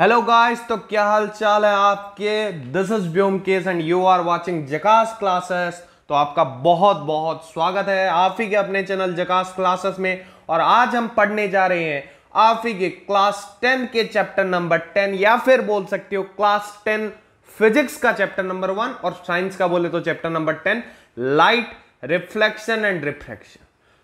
hello guys तो क्या हाल चाल है आपके this is Vyom case and you are watching Jakas classes तो आपका बहुत बहुत स्वागत है आप ही के अपने चैनल जकास क्लासेस में और आज हम पढ़ने जा रहे हैं आप ही के क्लास टेन के चैप्टर नंबर टेन या फिर बोल सकते हो क्लास टेन फिजिक्स का चैप्टर नंबर वन और साइंस का बोले तो chapter number ten light reflection and reflection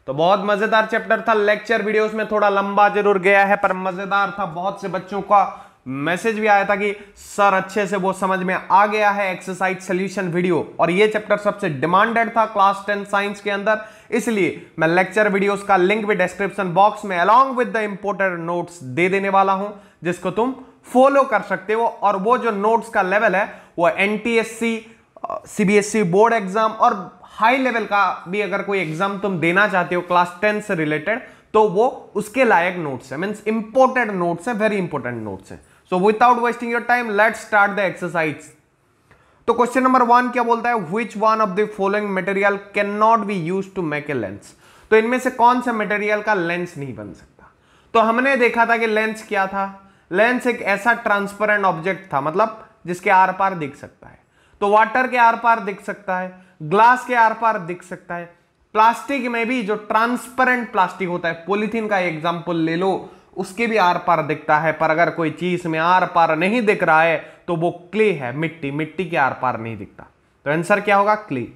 तो बहुत मजेदार चैप्टर था लेक्चर वीडियोस में थोड़ा लंबा जरूर गया है पर मजेदार था बहुत से बच्चों का मैसेज भी आया था कि सर अच्छे से वो समझ में आ गया है एक्सरसाइज सोल्यूशन वीडियो और ये चैप्टर सबसे डिमांडेड था क्लास टेन साइंस के अंदर इसलिए मैं लेक्चर वीडियोस का लिंक भी डिस्क्रिप्शन बॉक्स में along with the imported notes दे देने वाला हूं जिसको तुम फॉलो कर सकते हो और वो जो नोट्स का लेवल है वो एन सीबीएसई बोर्ड एग्जाम और हाई लेवल का भी अगर कोई एग्जाम तुम देना चाहते हो क्लास टेन से रिलेटेड तो वो उसके लायक नोट्स है मीन्स इंपोर्टेंट नोट्स है वेरी इंपोर्टेंट नोट्स है so without wasting your time let start the exercise तो क्वेश्चन नंबर वन क्या बोलता है which one of the following material can not be use to make a lens तो इनमें से कौन सा मटेरियल का लेंस नहीं बन सकता तो हमने देखा था कि लेंस क्या था लेंस एक ऐसा ट्रांसपेरेंट ऑब्जेक्ट था मतलब जिसके आर पार दिख सकता है तो वाटर के आर पार दिख सकता है ग्लास के आर पार दिख सकता है प्लास्टिक में भी जो ट्रांसपेरेंट प्लास्टिक होता है पोलिथीन का एग्जाम्पल ले लो उसके भी आर पार दिखता है पर अगर कोई चीज में आर पार नहीं दिख रहा है तो वो क्ले है मिट्टी मिट्टी के आर पार नहीं दिखता तो आंसर क्या होगा clay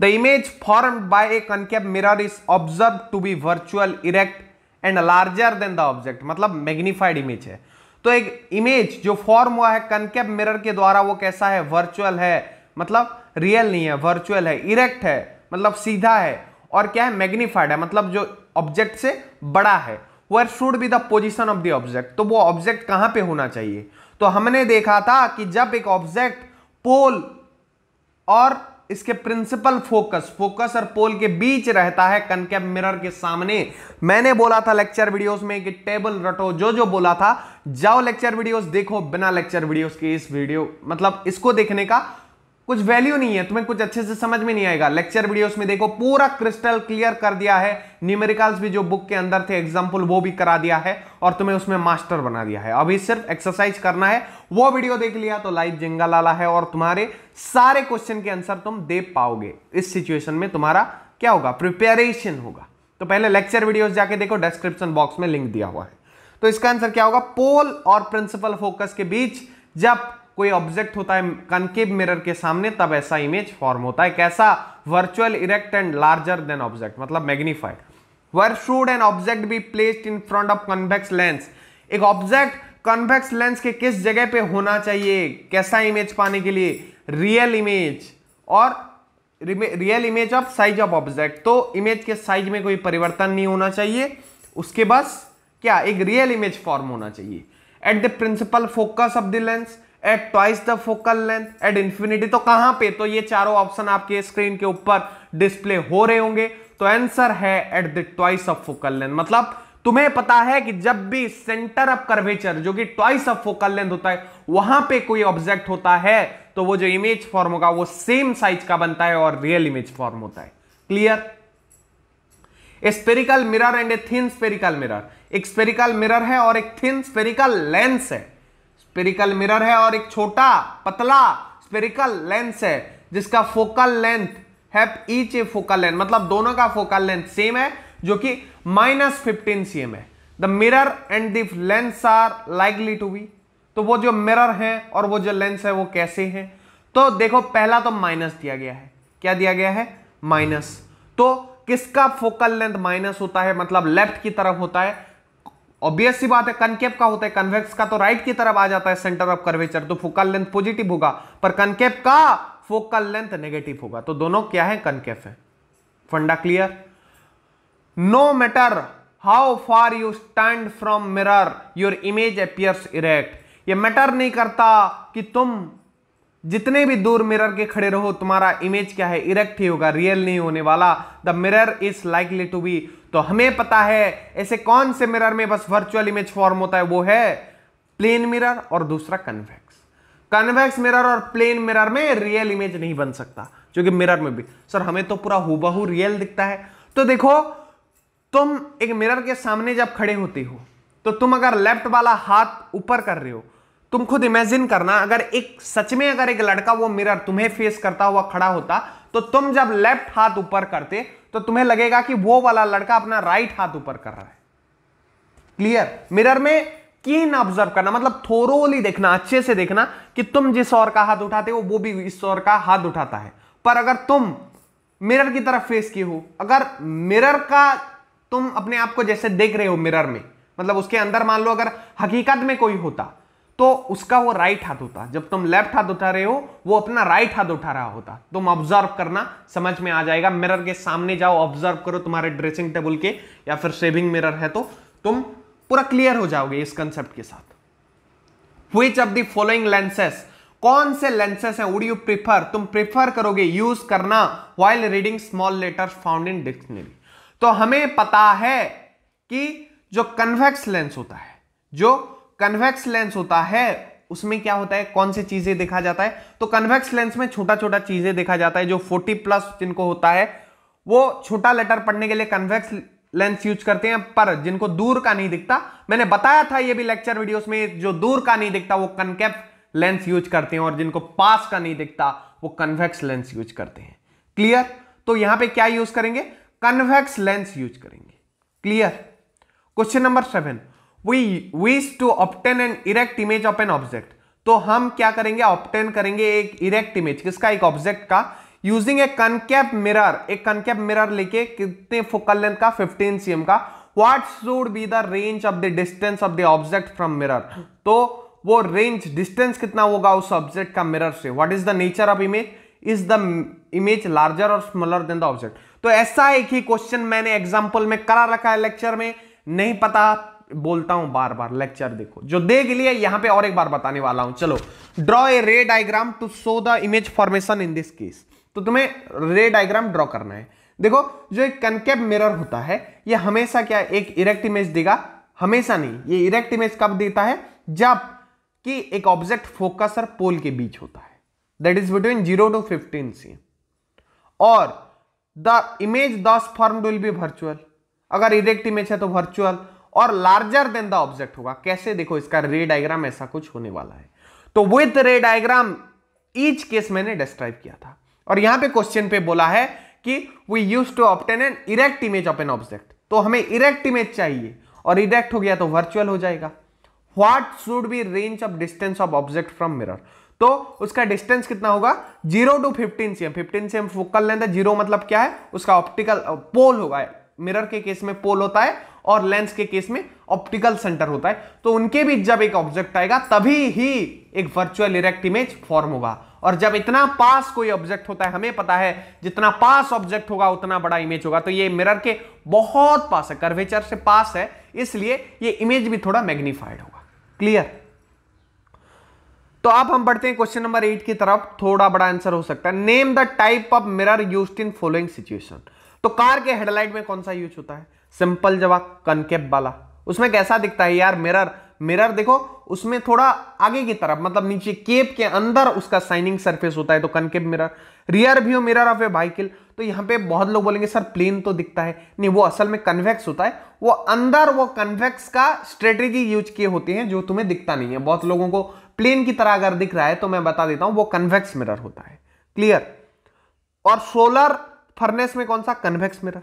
the image form by a concave mirror is observe to be virtual erect and larger than the object मतलब मैग्निफाइड इमेज है तो एक इमेज जो फॉर्म हुआ है कनकेप मिरर के द्वारा वो कैसा है वर्चुअल है मतलब रियल नहीं है वर्चुअल है इरेक्ट है मतलब सीधा है और क्या है मैग्निफाइड है मतलब जो ऑब्जेक्ट से बड़ा है where should be the position of the object तो वो ऑब्जेक्ट कहां पे होना चाहिए तो हमने देखा था कि जब एक ऑब्जेक्ट पोल और इसके प्रिंसिपल फोकस फोकस और पोल के बीच रहता है कनकेब मिरर के सामने मैंने बोला था लेक्चर वीडियोस में कि टेबल रटो जो जो बोला था जाओ लेक्चर वीडियोस देखो बिना लेक्चर वीडियोस के इस वीडियो मतलब इसको देखने का कुछ वैल्यू नहीं है तुम्हें कुछ अच्छे से समझ में नहीं आएगा लेक्चर वीडियोस में देखो पूरा क्रिस्टल क्लियर कर दिया है न्यूमेरिकल्स भी जो बुक के अंदर थे एग्जाम्पल वो भी करा दिया है और तुम्हें उसमें मास्टर बना दिया है अभी सिर्फ एक्सरसाइज करना है वो वीडियो देख लिया तो लाइफ जिंगा लाला है और तुम्हारे सारे क्वेश्चन के आंसर तुम दे पाओगे इस सिचुएशन में तुम्हारा क्या होगा प्रिपेरेशन होगा तो पहले लेक्चर वीडियोस जाके देखो डिस्क्रिप्शन बॉक्स में लिंक दिया हुआ है तो इसका आंसर क्या होगा पोल और प्रिंसिपल फोकस के बीच जब कोई ऑब्जेक्ट होता है कनकेब मिरर के सामने तब ऐसा इमेज फॉर्म होता है कैसा virtual erect and larger than object मतलब magnified where should an object be placed in front of convex lens एक ऑब्जेक्ट कन्वेक्स लेंस के किस जगह पे होना चाहिए कैसा इमेज पाने के लिए रियल इमेज और real image of size of object तो इमेज के साइज में कोई परिवर्तन नहीं होना चाहिए उसके बस क्या एक रियल इमेज फॉर्म होना चाहिए at the principal focus of the lens at twice the focal length at infinity तो कहां पे तो ये चारों ऑप्शन आपके स्क्रीन के ऊपर डिस्प्ले हो रहे होंगे तो आंसर है at the twice of focal length मतलब तुम्हें पता है कि जब भी सेंटर ऑफ कर्वेचर जो कि ट्वाइस ऑफ फोकल लेंथ होता है वहां पे कोई ऑब्जेक्ट होता है तो वो जो इमेज फॉर्म होगा वो सेम साइज का बनता है और रियल इमेज फॉर्म होता है clear spherical mirror and a thin spherical mirror एक स्पेरिकल मिरर है और एक थिन स्पेरिकल लेंस है स्पेरिकल मिरर है और एक छोटा पतला स्पेरिकल लेंस है जिसका फोकल लेंथ है ईच ए फोकल लेंथ मतलब दोनों का फोकल लेंथ सेम है जो कि माइनस फिफ्टीन सी है the mirror and the lens are likely to be तो वो जो मिरर है और वो जो लेंस है वो कैसे हैं तो देखो पहला तो माइनस दिया गया है क्या दिया गया है माइनस तो किसका फोकल लेंथ माइनस होता है मतलब लेफ्ट की तरफ होता है ऑब्वियस सी बात है कनकेप का होता है कन्वेक्स का तो राइट की तरफ आ जाता है सेंटर ऑफ कर्वेचर तो फोकल लेंथ पॉजिटिव होगा पर कनकेप का फोकल लेंथ नेगेटिव होगा तो दोनों क्या है कनकेप है funda clear no matter how far you stand from mirror your image appears erect ये मैटर नहीं करता कि तुम जितने भी दूर मिरर के खड़े रहो तुम्हारा इमेज क्या है इरेक्ट ही होगा रियल नहीं होने वाला the mirror is likely to be तो हमें पता है ऐसे कौन से मिरर में बस वर्चुअल इमेज फॉर्म होता है वो है प्लेन मिरर और दूसरा कन्वेक्स कन्वेक्स मिरर और प्लेन मिरर में रियल इमेज नहीं बन सकता क्योंकि मिरर में भी सर हमें तो पूरा हुबहू रियल दिखता है तो देखो तुम एक मिरर के सामने जब खड़े होते हो तो तुम अगर लेफ्ट वाला हाथ ऊपर कर रहे हो तुम खुद इमेजिन करना अगर एक सच में अगर एक लड़का वो मिरर तुम्हें फेस करता हुआ खड़ा होता तो तुम जब लेफ्ट हाथ ऊपर करते तो तुम्हें लगेगा कि वो वाला लड़का अपना राइट हाथ ऊपर कर रहा है क्लियर मिरर में कीन ऑब्जर्व करना मतलब थोरोली देखना अच्छे से देखना कि तुम जिस और का हाथ उठाते हो वो भी इस और का हाथ उठाता है पर अगर तुम मिरर की तरफ फेस किए हो अगर मिरर का तुम अपने आप को जैसे देख रहे हो मिरर में मतलब उसके अंदर मान लो अगर हकीकत में कोई होता तो उसका वो राइट हाथ होता जब तुम लेफ्ट हाथ उठा रहे हो वो अपना राइट हाथ उठा रहा होता तुम ऑब्जर्व करना समझ में आ जाएगा मिरर के सामने जाओ ऑब्जर्व करो तुम्हारे ड्रेसिंग टेबल के या फिर शेविंग मिरर है तो तुम पूरा क्लियर हो जाओगे इस कंसेप्ट के साथ which of the following lenses कौन से लेंसेस हैं वुड यू प्रिफर तुम प्रिफर करोगे यूज करना while reading small letter found in dictionary तो हमें पता है कि जो कन्वेक्स लेंस होता है जो कन्वेक्स लेंस होता है उसमें क्या होता है कौन सी चीजें देखा जाता है तो कन्वेक्स लेंस में छोटा छोटा चीजें देखा जाता है जो 40 प्लस जिनको होता है वो छोटा लेटर पढ़ने के लिए कन्वेक्स लेंस यूज करते हैं पर जिनको दूर का नहीं दिखता मैंने बताया था ये भी लेक्चर वीडियोस में जो दूर का नहीं दिखता वो कनकेप लेंस यूज करते हैं और जिनको पास का नहीं दिखता वो कन्वेक्स लेंस यूज करते हैं क्लियर तो यहां पे क्या यूज करेंगे कन्वेक्स लेंस यूज करेंगे clear question number seven we wish to obtain an erect image of an object तो हम क्या करेंगे ऑप्टेन करेंगे एक इरेक्ट इमेज किसका एक ऑब्जेक्ट का यूजिंग ए कनकेप मिरर एक कनकेप मिरर लेके कितने फोकल लेंथ का 15 सीएम का what should be the range of the distance of the object from mirror तो वो रेंज डिस्टेंस कितना होगा उस ऑब्जेक्ट का मिरर से what is the nature of image is the image larger और स्मॉलर देन द ऑब्जेक्ट तो ऐसा एक ही क्वेश्चन मैंने एग्जाम्पल में करा रखा है लेक्चर में नहीं पता बोलता हूं बार बार लेक्चर देखो जो देख लिया यहां पे और एक बार बताने वाला हूं चलो draw a ray diagram to show the image formation in this case तो तुम्हें रे डायग्राम ड्रॉ करना है देखो जो एक कनकेप मिरर होता है ये हमेशा क्या एक इरेक्ट इमेज देगा हमेशा नहीं ये इरेक्ट इमेज कब देता है जब कि एक ऑब्जेक्ट फोकस और पोल के बीच होता है that is between zero to fifteen C और the image thus form will be virtual अगर इरेक्ट इमेज है तो वर्चुअल और लार्जर देन द ऑब्जेक्ट होगा कैसे देखो इसका रे डायग्राम ऐसा कुछ होने वाला है तो with ray diagram each case मैंने डिस्क्राइब किया था और यहां पे क्वेश्चन पे बोला है कि we use to obtain an erect image of an object तो हमें इरेक्ट इमेज चाहिए और इरेक्ट हो गया तो वर्चुअल हो जाएगा what should be range of distance of object from mirror तो उसका डिस्टेंस कितना होगा zero to fifteen CM fifteen CM focal length है जीरो मतलब क्या है उसका ऑप्टिकल पोल होगा मिरर के केस में पोल होता है और लेंस के केस में ऑप्टिकल सेंटर होता है तो उनके बीच जब एक ऑब्जेक्ट आएगा तभी ही एक वर्चुअल इरेक्ट इमेज फॉर्म होगा और जब इतना पास कोई ऑब्जेक्ट होता है हमें पता है जितना पास ऑब्जेक्ट होगा उतना बड़ा इमेज होगा तो ये मिरर के बहुत पास है कर्वेचर से पास है इसलिए ये इमेज भी थोड़ा मैग्नीफाइड होगा क्लियर तो अब हम बढ़ते हैं क्वेश्चन नंबर एट की तरफ थोड़ा बड़ा आंसर हो सकता है name the type of mirror use in following situation तो कार के हेडलाइट में कौन सा यूज होता है सिंपल जवाब कनकेप वाला उसमें कैसा दिखता है यार मिरर मिरर देखो उसमें थोड़ा आगे की तरफ मतलब नीचे केप के अंदर उसका साइनिंग सरफेस होता है तो concave mirror rear view mirror of a vehicle तो यहाँ पे बहुत लोग बोलेंगे सर प्लेन तो दिखता है नहीं वो असल में कन्वेक्स होता है वो अंदर वो कन्वेक्स का स्ट्रेटेजी यूज किए होते हैं जो तुम्हें दिखता नहीं है बहुत लोगों को प्लेन की तरह अगर दिख रहा है तो मैं बता देता हूं वो कन्वेक्स मिरर होता है क्लियर और सोलर फर्नेस में कौन सा कन्वेक्स मिरर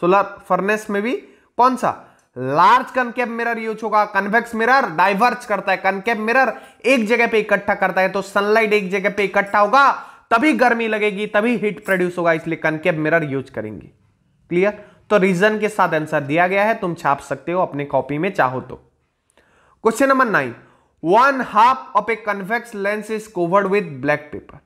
सोलर फर्नेस में भी कौन सा लार्ज कनकेप मिरर यूज होगा कन्वेक्स मिरर डाइवर्स करता है कनकेप मिरर एक जगह पे इकट्ठा करता है तो सनलाइट एक जगह पे इकट्ठा होगा तभी गर्मी लगेगी तभी हीट प्रोड्यूस होगा इसलिए कनकेप मिरर यूज करेंगे क्लियर तो रीजन के साथ आंसर दिया गया है तुम छाप सकते हो अपने कॉपी में चाहो तो question number nine one half of a convex lens is covered with black paper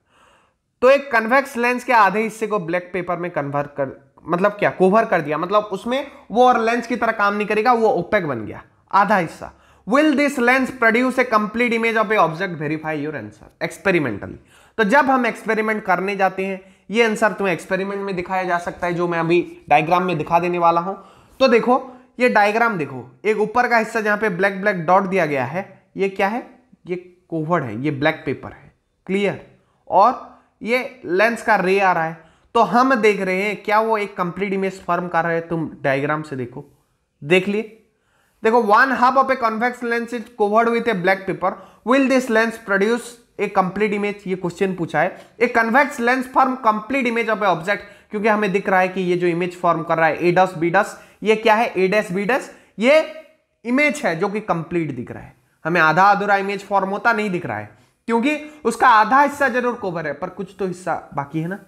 तो एक कन्वेक्स लेंस के आधे हिस्से को ब्लैक पेपर में कन्वर्ट कर मतलब क्या कोवर कर दिया मतलब उसमें वो और लेंस की तरह काम नहीं करेगा वो ओपेक बन गया आधा हिस्सा will this lens produce a complete image of a object verify your answer experimentally तो जब हम एक्सपेरिमेंट करने जाते हैं ये आंसर तुम्हें एक्सपेरिमेंट में दिखाया जा सकता है जो मैं अभी डायग्राम में दिखा देने वाला हूं तो देखो ये डायग्राम देखो एक ऊपर का हिस्सा जहां पे ब्लैक ब्लैक डॉट दिया गया है ये क्या है ये कोवर्ड है ये ब्लैक पेपर है क्लियर और ये लेंस का रे आ रहा है तो हम देख रहे हैं क्या वो एक कंप्लीट इमेज फॉर्म कर रहे हैं तुम डायग्राम से देखो देख लिए देखो one half of a convex lens is covered with a black paper will this lens produce a complete image ये क्वेश्चन पूछा है a convex lens form complete image of a object क्योंकि हमें दिख रहा है कि ये जो इमेज फॉर्म कर रहा है एडस बीडस ये क्या है एडस बीडस ये इमेज है जो कि कंप्लीट दिख रहा है हमें आधा अधूरा इमेज फॉर्म होता नहीं दिख रहा है क्योंकि उसका आधा हिस्सा जरूर कोवर है पर कुछ तो हिस्सा बाकी है ना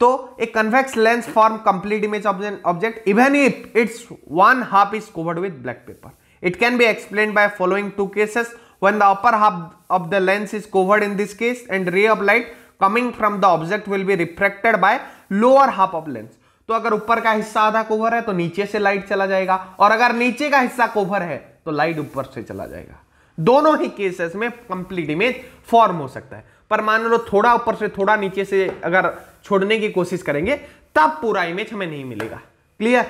तो एक convex lens form complete image object even if it's one half is covered with black paper it can be explain by following two cases when the upper half of the lens is covered in this case and ray of light coming from the object will be refracted by lower half of lens तो अगर ऊपर का हिस्सा आधा cover है तो नीचे से लाइट चला जाएगा और अगर नीचे का हिस्सा कोवर है तो लाइट ऊपर से चला जाएगा दोनों ही केसेस में कंप्लीट इमेज फॉर्म हो सकता है पर मान लो थोड़ा ऊपर से थोड़ा नीचे से अगर छोड़ने की कोशिश करेंगे तब पूरा इमेज हमें नहीं मिलेगा clear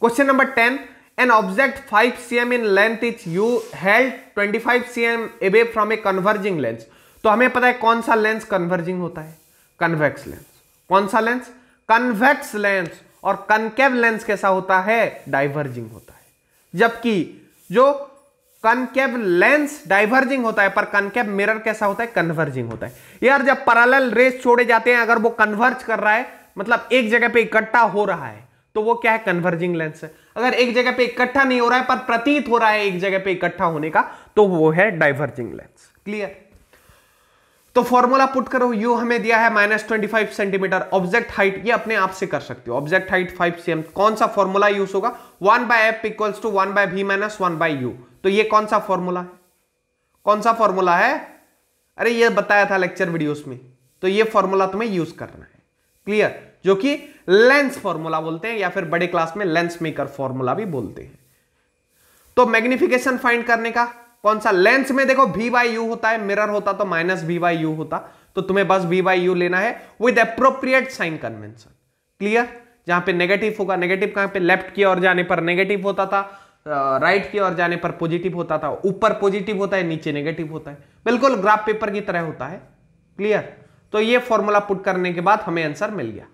question number ten an object 5 cm in length is you held 25 M away from a converging lens तो हमें पता है कौन सा लेंस कन्वर्जिंग होता है कन्वेक्स लेंस कौन सा लेंस कन्वेक्स लेंस और कनकेव लेंस कैसा होता है डाइवर्जिंग होता है जबकि जो कनकेव लेंस डाइवर्जिंग होता है पर कनकेव मिरर कैसा होता है कन्वर्जिंग होता है यार जब पैरेलल रेस छोड़े जाते हैं अगर वो कन्वर्ज कर रहा है मतलब एक जगह पे इकट्ठा हो रहा है तो वो क्या है कन्वर्जिंग लेंस है अगर एक जगह पे इकट्ठा नहीं हो रहा है पर प्रतीत हो रहा है एक जगह पे इकट्ठा होने का तो वो है डाइवर्जिंग लेंस क्लियर तो फॉर्मूला पुट करो यू हमें दिया है minus twenty five centimetre object height ये अपने आप से कर सकते हो ऑब्जेक्ट हाइट फाइव सेम कौन सा फॉर्मूला यूज होगा one by F equals to one by V minus one by U तो ये कौन सा फॉर्मूला है कौन सा फॉर्मूला है अरे ये बताया था लेक्चर वीडियोस में तो ये फॉर्मूला तुम्हें यूज करना है क्लियर जो कि लेंस फॉर्मूला बोलते हैं या फिर बड़े क्लास में लेंस मेकर फॉर्मूला भी बोलते हैं तो मैग्निफिकेशन फाइंड करने का कौन सा लेंस में देखो वी वाई यू होता है मिरर होता तो माइनस वी वाई यू होता तो तुम्हें बस वी वाई यू लेना है with appropriate sign convention clear जहां पे नेगेटिव होगा नेगेटिव कहां पे लेफ्ट की ओर जाने पर नेगेटिव होता था राइट की ओर जाने पर पॉजिटिव होता था ऊपर पॉजिटिव होता है नीचे नेगेटिव होता है बिल्कुल ग्राफ पेपर की तरह होता है क्लियर तो ये फॉर्मूला पुट करने के बाद हमें आंसर मिल गया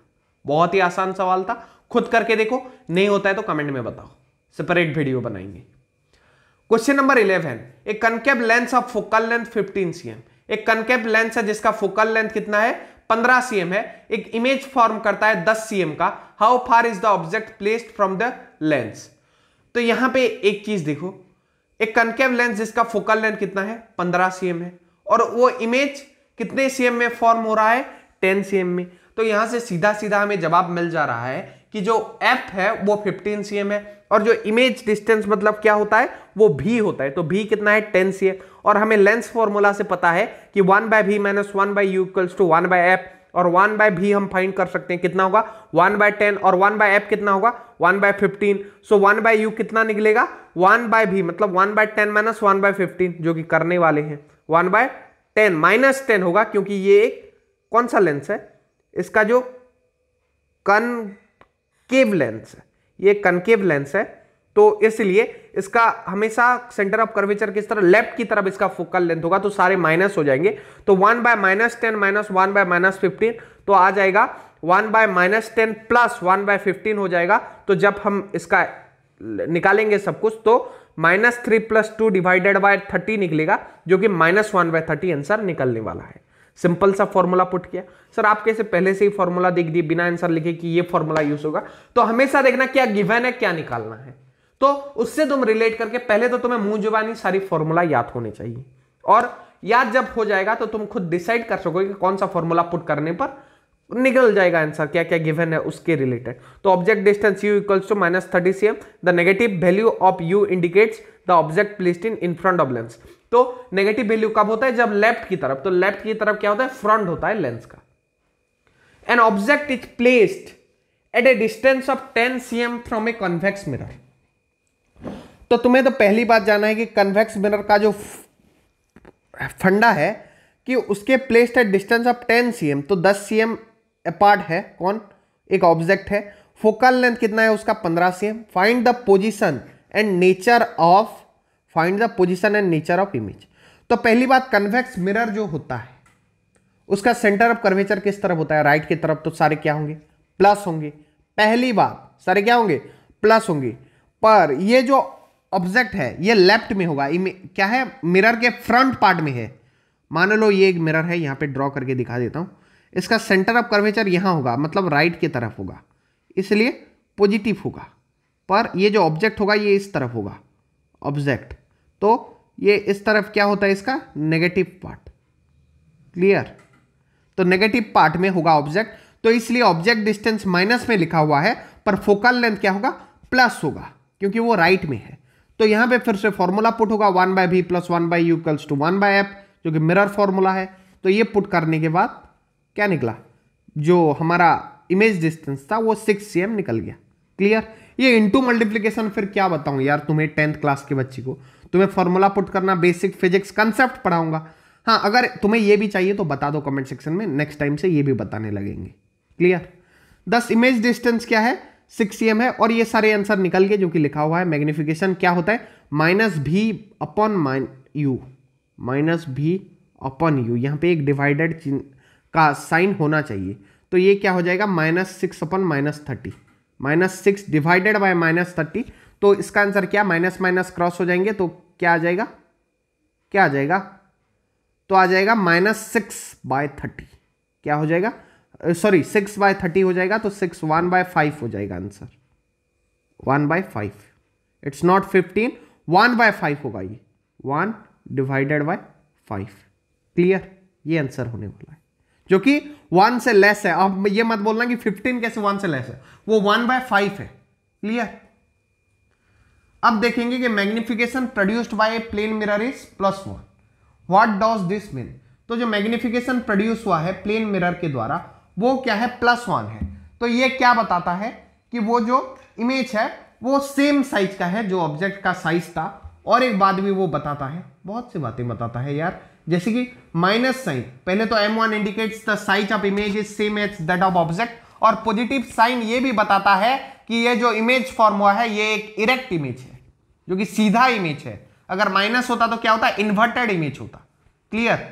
बहुत ही आसान सवाल था खुद करके देखो नहीं होता है तो कमेंट में बताओ सेपरेट वीडियो बनाएंगे क्वेश्चन नंबर इलेवन एक concave lens of focal length fifteen CM एक कनकेब लेंस है जिसका फोकल लेंथ कितना है 15 सीएम है एक इमेज फॉर्म करता है 10 सीएम का how far is the object placed from the lens तो यहां पे एक चीज देखो एक कनकेव लेंस जिसका फोकल लेंथ कितना है पंद्रह सी है और वो इमेज कितने सीएम में फॉर्म हो रहा है टेन सी में तो यहां से सीधा सीधा हमें जवाब मिल जा रहा है कि जो एफ है वो 15 सी है और जो इमेज डिस्टेंस मतलब क्या होता है वो भी होता है तो भी कितना है टेन सी और हमें लेंस फॉर्मूला से पता है कि one by V minus one by U equals to one by F और वन बाय भी हम फाइंड कर सकते हैं कितना होगा वन बाय टेन और वन बाय एफ कितना होगा one by fifteen so one by U कितना निकलेगा वन बाय भी मतलब one by ten minus one by fifteen जो कि करने वाले हैं one by ten minus ten होगा क्योंकि ये एक कौन सा लेंस है इसका जो कनकेव लेंस है ये कनकेव लेंस है तो इसलिए इसका हमेशा सेंटर ऑफ कर्वेचर किस तरह लेफ्ट की तरफ इसका फोकल लेंथ होगा तो सारे माइनस हो जाएंगे तो one by minus ten minus one by minus fifteen तो आ जाएगा one by minus ten plus one by fifteen हो जाएगा तो जब हम इसका निकालेंगे सब कुछ तो minus three plus two divided by thirty निकलेगा जो कि minus one by thirty answer निकलने वाला है सिंपल सा फॉर्मूला पुट किया सर आप कैसे पहले से ही फॉर्मूला देख दिए बिना आंसर लिखे कि ये फॉर्मूला यूज होगा तो हमेशा देखना क्या गिवन है क्या निकालना है तो उससे तुम रिलेट करके पहले तो तुम्हें मुंह जुबानी सारी फॉर्मूला याद होने चाहिए और याद जब हो जाएगा तो तुम खुद डिसाइड कर सकोगे कि कौन सा फॉर्मूला पुट करने पर निकल जाएगा आंसर क्या क्या गिवन है उसके रिलेटेड तो object distance u equals to minus thirty c m the negative value of u indicates the object placed in in front of lens तो नेगेटिव वैल्यू कब होता है जब लेफ्ट की तरफ तो लेफ्ट की तरफ क्या होता है फ्रंट होता है लेंस का an object is placed at a distance of ten c m from a convex mirror तो तुम्हें तो पहली बात जाना है कि कन्वेक्स मिरर का जो फंडा है कि उसके प्लेस्ड है डिस्टेंस ऑफ टेन सी तो दस सी एम है कौन एक ऑब्जेक्ट है फोकल लेंथ कितना है उसका 15 cm find the position and nature of find the position and nature of image तो पहली बात कन्वेक्स मिरर जो होता है उसका सेंटर ऑफ कर्वेचर किस तरफ होता है राइट right की तरफ तो सारे क्या होंगे प्लस होंगे पहली बात सारे क्या होंगे प्लस होंगे पर ये जो ऑब्जेक्ट है ये लेफ्ट में होगा क्या है मिरर के फ्रंट पार्ट में है मान लो ये एक मिरर है यहाँ पे ड्रॉ करके दिखा देता हूँ इसका सेंटर ऑफ कर्वेचर यहाँ होगा मतलब राइट की तरफ होगा इसलिए पॉजिटिव होगा पर ये जो ऑब्जेक्ट होगा ये इस तरफ होगा ऑब्जेक्ट तो ये इस तरफ क्या होता है इसका नेगेटिव पार्ट क्लियर तो नेगेटिव पार्ट में होगा ऑब्जेक्ट तो इसलिए ऑब्जेक्ट डिस्टेंस माइनस में लिखा हुआ है पर फोकल लेंथ क्या होगा प्लस होगा क्योंकि वो राइट में है तो यहां पे फिर से फॉर्मूला पुट होगा one by v plus one by u equals to one by f जो कि मिरर फॉर्मूला है तो ये पुट करने के बाद क्या निकला जो हमारा इमेज डिस्टेंस था वो सिक्स सी निकल गया क्लियर ये इंटू मल्टीप्लीकेशन फिर क्या बताऊं यार तुम्हें टेंथ क्लास के बच्चे को तुम्हें फॉर्मूला पुट करना बेसिक फिजिक्स कंसेप्ट पढ़ाऊंगा हाँ अगर तुम्हें ये भी चाहिए तो बता दो कमेंट सेक्शन में नेक्स्ट टाइम से ये भी बताने लगेंगे क्लियर दस इमेज डिस्टेंस क्या है सिक्स सी है और ये सारे आंसर निकल गए जो कि लिखा हुआ है मैग्निफिकेशन क्या होता है minus v upon minus u minus v upon u यहाँ पे एक डिवाइडेड का साइन होना चाहिए तो ये क्या हो जाएगा minus six upon minus thirty minus six divided by minus thirty तो इसका आंसर क्या माइनस माइनस क्रॉस हो जाएंगे तो क्या आ जाएगा क्या आ जाएगा तो आ जाएगा माइनस सिक्स बाय थर्टी क्या हो जाएगा सॉरी सिक्स बाय थर्टी हो जाएगा तो सिक्स वन बाय फाइव हो जाएगा answer one by five it's not fifteen one by five होगा ये one divided by five clear ये आंसर होने वाला है जो कि वन से लेस है अब ये मत बोलना कि फिफ्टीन कैसे वन से लेस है वो वन बाय फाइव है क्लियर अब देखेंगे कि magnification produced by a plane mirror is plus one what does this mean तो जो मैग्निफिकेशन प्रोड्यूस हुआ है प्लेन मिरर के द्वारा वो क्या है प्लस वन है तो ये क्या बताता है कि वो जो इमेज है वो सेम साइज का है जो ऑब्जेक्ट का साइज था और एक बात भी वो बताता है बहुत सी बातें बताता है यार जैसे कि माइनस साइन पहले तो m one indicates the size of image is same as that of object और पॉजिटिव साइन ये भी बताता है कि ये जो इमेज फॉर्म हुआ है ये एक इरेक्ट इमेज है जो कि सीधा इमेज है अगर माइनस होता तो क्या होता इन्वर्टेड इमेज होता clear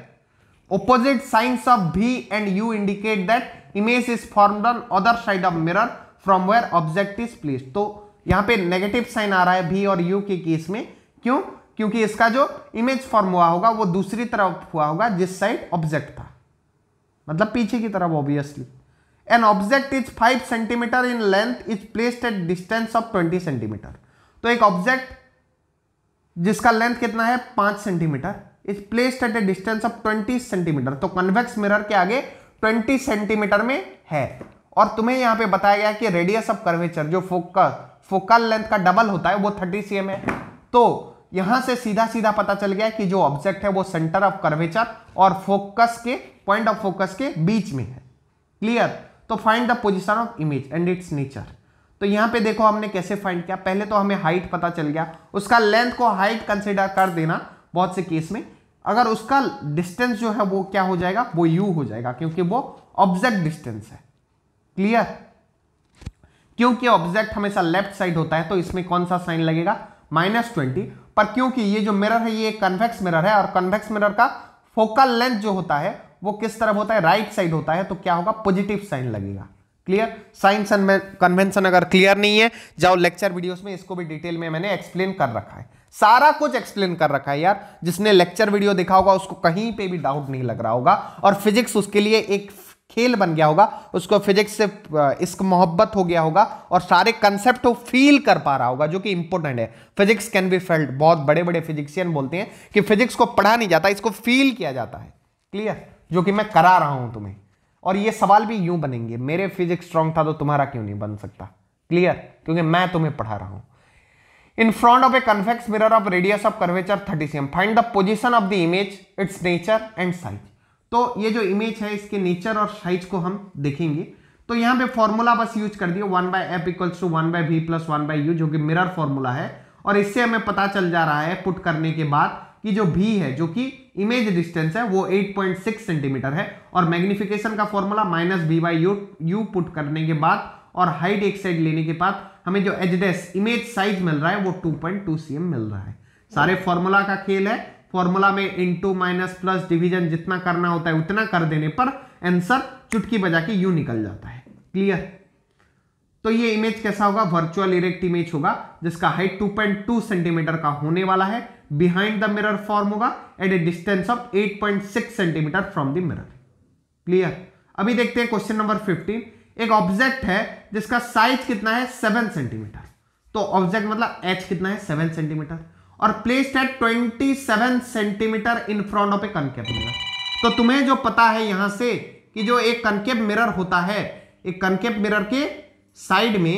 opposite signs of v and u indicate that image is form on other side of mirror from where object is place तो यहाँ पे नेगेटिव साइन आ रहा है भी और यू के केस में क्यों क्योंकि इसका जो इमेज फॉर्म हुआ होगा वो दूसरी तरफ हुआ होगा जिस साइड ऑब्जेक्ट था मतलब पीछे की तरफ obviously an object is five centimetre in length is placed at distance of twenty centimetre तो एक ऑब्जेक्ट जिसका लेंथ कितना है पांच centimetre is placed at a distance of 20 centimetre तो कन्वेक्स मिरर के आगे 20 सेंटीमीटर में है और तुम्हें यहां पे बताया गया कि रेडियस ऑफ कर्वेचर जो फोकल फोकल लेंथ का डबल होता है वो 30 सीएम है तो यहां से सीधा सीधा पता चल गया कि जो ऑब्जेक्ट है वो सेंटर ऑफ कर्वेचर और फोकस के पॉइंट ऑफ फोकस के बीच में है क्लियर तो find the position of image and its nature तो यहां पे देखो हमने कैसे फाइंड किया पहले तो हमें हाइट पता चल गया उसका लेंथ को हाइट कंसिडर कर देना बहुत से केस में अगर उसका डिस्टेंस जो है वो क्या हो जाएगा वो यू हो जाएगा क्योंकि वो ऑब्जेक्ट डिस्टेंस है क्लियर क्योंकि ऑब्जेक्ट हमेशा लेफ्ट साइड होता है तो इसमें कौन सा साइन लगेगा माइनस ट्वेंटी पर क्योंकि ये जो मिरर है ये कन्वेक्स मिरर है और कन्वेक्स मिरर का फोकल लेंथ जो होता है वो किस तरफ होता है राइट right साइड होता है तो क्या होगा पॉजिटिव साइन लगेगा क्लियर साइंस एंड कन्वेंशन अगर क्लियर नहीं है जाओ लेक्चर वीडियोस में इसको भी डिटेल में मैंने एक्सप्लेन कर रखा है सारा कुछ एक्सप्लेन कर रखा है यार जिसने लेक्चर वीडियो देखा होगा उसको कहीं पे भी डाउट नहीं लग रहा होगा और फिजिक्स उसके लिए एक खेल बन गया होगा उसको फिजिक्स से इश्क मोहब्बत हो गया होगा और सारे कंसेप्ट फील कर पा रहा होगा जो कि इंपॉर्टेंट है फिजिक्स कैन बी फेल्ड बहुत बड़े बड़े फिजिक्सियन बोलते हैं कि फिजिक्स को पढ़ा नहीं जाता इसको फील किया जाता है क्लियर जो कि मैं करा रहा हूं तुम्हें और ये सवाल भी यूं बनेंगे मेरे फिजिक्स स्ट्रांग था तो तुम्हारा क्यों नहीं बन सकता क्लियर क्योंकि मैं तुम्हें पढ़ा रहा हूं In front of a convex mirror of radius of curvature 30 cm, find the position of the image its nature and size तो ये जो इमेज है इसके नेचर और साइज को हम देखेंगे तो यहाँ पे फॉर्मूला बस यूज कर दिया one by f equals to one by v plus one by u जो कि मिरर फॉर्मूला है और इससे हमें पता चल जा रहा है पुट करने के बाद कि जो भी है जो कि इमेज डिस्टेंस है वो 8.6 सेंटीमीटर है और मैग्नीफिकेशन का formula minus v by u u put करने के बाद और हाइट एक साइड लेने के बाद हमें जो एजडेस इमेज साइज मिल रहा है वो two point two c m मिल रहा है सारे फॉर्मूला का खेल है फॉर्मूला में इंटू माइनस प्लस डिवीजन जितना करना होता है उतना कर देने पर आंसर चुटकी बजा के यू निकल जाता है क्लियर तो ये इमेज कैसा होगा वर्चुअल इरेक्ट इमेज होगा जिसका हाइट 2.2 सेंटीमीटर का होने वाला है बिहाइंड द मिरर फॉर्म होगा at a distance of 8.6 centimetre from the mirror clear अभी देखते हैं क्वेश्चन नंबर फिफ्टीन एक ऑब्जेक्ट है जिसका साइज कितना है सेवन सेंटीमीटर तो ऑब्जेक्ट मतलब एच कितना है सेवन सेंटीमीटर और प्लेस्ड है twenty seven centimetre in front of a concave mirror तो तुम्हें जो पता है यहां से कि जो एक कनकेप मिरर होता है एक कनकेप मिरर के साइड में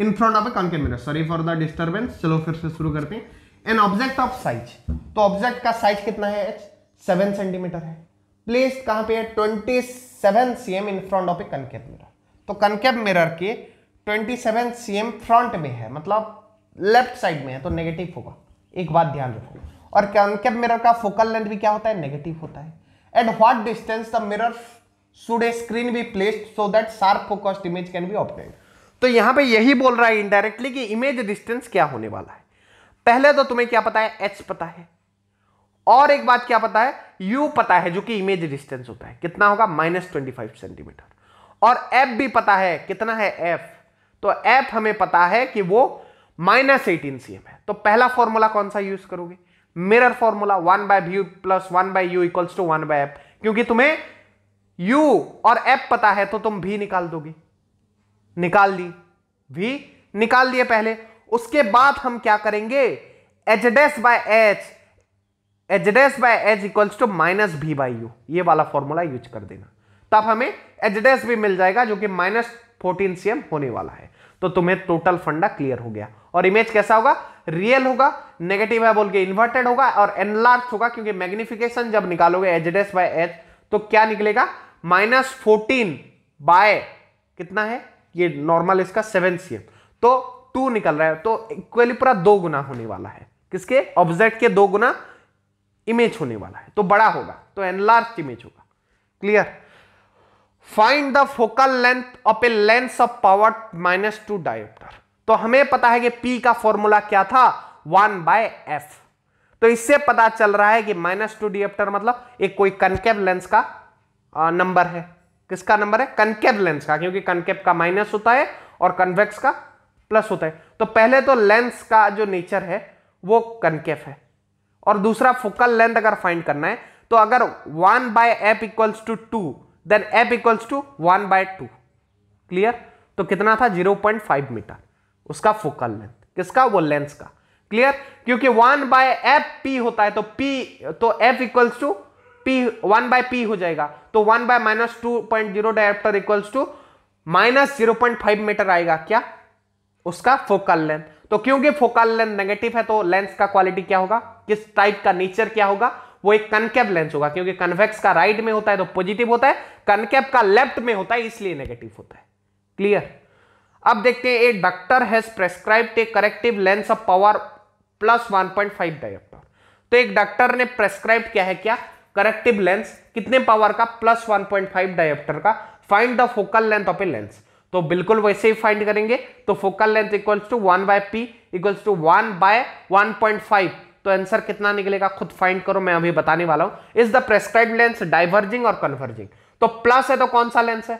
in front of a concave mirror sorry for the disturbance चलो फिर से शुरू करते हैं एन ऑब्जेक्ट ऑफ साइज तो ऑब्जेक्ट का साइज कितना है एच सेवन सेंटीमीटर है प्लेस कहां पे है twenty seven c m in front of a concave mirror तो कनकेब मिरर के twenty seven c m front में है मतलब लेफ्ट साइड में है तो नेगेटिव होगा एक बात ध्यान रखो और कनकेब मिरर का फोकल लेंथ भी क्या होता है नेगेटिव होता है at what distance the mirror should a screen be placed so that sharp focused image can be opted तो यहां पे यही बोल रहा है इनडायरेक्टली कि इमेज डिस्टेंस क्या होने वाला है पहले तो तुम्हें क्या पता है एच पता है और एक बात क्या पता है यू पता है जो कि इमेज डिस्टेंस होता है कितना होगा माइनस ट्वेंटी फाइव सेंटीमीटर और एफ भी पता है कितना है एफ तो एफ हमें पता है कि वो माइनस एटीन सी है तो पहला फॉर्मूला कौन सा यूज करोगे mirror formula one by v plus one by u equals to one by f क्योंकि तुम्हें यू और एफ पता है तो तुम भी निकाल दोगे निकाल दी भी निकाल दिए पहले उसके बाद हम क्या करेंगे h dash by h h dash by h equals to minus v by u ये वाला फॉर्मूला यूज कर देना तब हमें एच डैश भी मिल जाएगा जो कि माइनस फोर्टीन सी एम होने वाला है तो तुम्हें टोटल फंडा क्लियर हो गया और इमेज कैसा होगा रियल होगा नेगेटिव है बोल के इन्वर्टेड होगा और एनलार्ज होगा क्योंकि मैग्निफिकेशन जब निकालोगे एच डैश बाय एच तो क्या निकलेगा माइनस फोर्टीन बाय कितना है ये नॉर्मल इसका सेवन सी तो टू निकल रहा है तो इक्वली पूरा दो गुना होने वाला है किसके ऑब्जेक्ट के दो गुना इमेज होने वाला है तो बड़ा होगा तो एनलार्ज इमेज होगा clear find the focal length of a lens of power minus two dioptre तो हमें पता है कि पी का फॉर्मूला क्या था वन बाय एफ तो इससे पता चल रहा है कि माइनस टू डिएप्टर मतलब एक कोई कनकेव लेंस का नंबर है किसका नंबर है कनकेव लेंस का क्योंकि कनकेव का माइनस होता है और कन्वेक्स का प्लस होता है तो पहले तो लेंस का जो नेचर है वो कनकेव है और दूसरा फोकल लेंथ अगर फाइंड करना है तो अगर one by F equals to two then f equals to one by two clear तो कितना था जीरो पॉइंट फाइव मीटर उसका फोकल लेंथ किसका वो लेंस का क्लियर क्योंकि वन बाय एफ पी होता है तो पी तो f equals to p one by p हो जाएगा तो one by minus two point zero director equals to minus zero point five metre आएगा क्या उसका फोकल लेंथ तो क्योंकि फोकल लेंथ नेगेटिव है तो लेंस का क्वालिटी क्या होगा किस टाइप का नेचर क्या होगा वो एक कनकेब लेंस होगा क्योंकि कन्वेक्स का राइट right में होता है तो पॉजिटिव होता है कनकेब का लेफ्ट में होता है इसलिए नेगेटिव होता है क्लियर अब देखते हैं a doctor has prescribe a corrective lens of power plus one point dioptre तो एक डॉक्टर ने प्रेस्क्राइब किया है क्या करेक्टिव लेंस कितने पावर का प्लस फाइव डायोप्टर का find the focal length of a lens तो बिल्कुल वैसे ही फाइंड करेंगे तो focal length equals to one by p equals to one by one point five तो आंसर कितना निकलेगा खुद फाइंड करो मैं अभी बताने वाला हूं is the prescribe lens diverging और कन्वर्जिंग तो प्लस है तो कौन सा लेंस है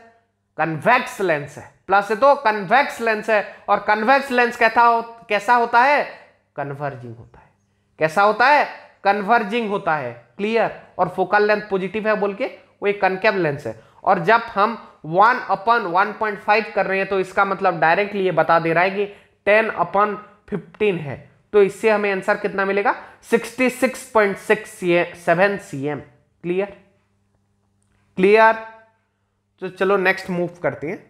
कन्वेक्स लेंस है प्लस है तो कन्वेक्स लेंस है और कन्वेक्स लेंस कहता हो कैसा होता है कन्वर्जिंग होता है कैसा होता है कन्वर्जिंग होता है क्लियर और फोकल लेंथ पॉजिटिव है बोल के वो एक कनकेव लेंस है और जब हम one upon one point five कर रहे हैं तो इसका मतलब डायरेक्टली ये बता दे रहा है कि टेन अपन फिफ्टीन है तो इससे हमें आंसर कितना मिलेगा sixty six point six seven c m clear clear तो चलो नेक्स्ट मूव करते हैं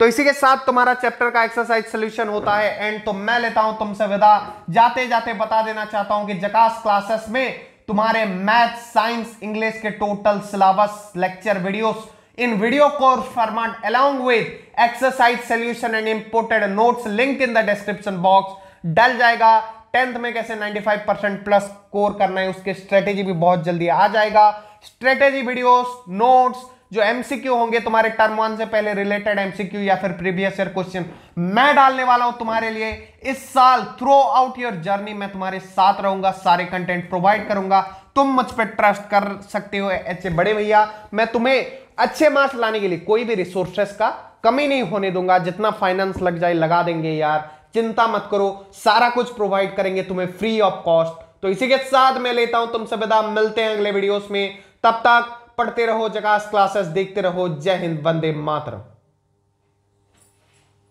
तो इसी के साथ तुम्हारा चैप्टर का एक्सरसाइज सोल्यूशन होता है एंड तो मैं लेता हूं तुमसे विदा जाते जाते बता देना चाहता हूं कि जकास क्लासेस में तुम्हारे मैथ साइंस इंग्लिश के total syllabus lecture videos in video course format along with exercise solution and imported notes link in the description box डल जाएगा टेंथ में कैसे 95 परसेंट प्लस कोर करना है उसके स्ट्रेटेजी भी बहुत जल्दी आ जाएगा स्ट्रेटेजी वीडियोस नोट्स जो एमसीक्यू होंगे तुम्हारे टर्म वन से पहले रिलेटेड एमसीक्यू या फिर प्रीवियस ईयर क्वेश्चन मैं डालने वाला हूं तुम्हारे लिए इस साल थ्रो आउट योर जर्नी मैं तुम्हारे साथ रहूंगा सारे कंटेंट प्रोवाइड करूंगा तुम मुझ पर ट्रस्ट कर सकते हो ऐसे बड़े भैया मैं तुम्हें अच्छे मार्क्स लाने के लिए कोई भी रिसोर्सेस का कमी नहीं होने दूंगा जितना फाइनेंस लग जाए लगा देंगे यार चिंता मत करो सारा कुछ प्रोवाइड करेंगे तुम्हें फ्री ऑफ कॉस्ट तो इसी के साथ मैं लेता हूं तुमसे विदा मिलते हैं अगले वीडियोस में तब तक पढ़ते रहो जगास क्लासेस देखते रहो जय हिंद वंदे मातरम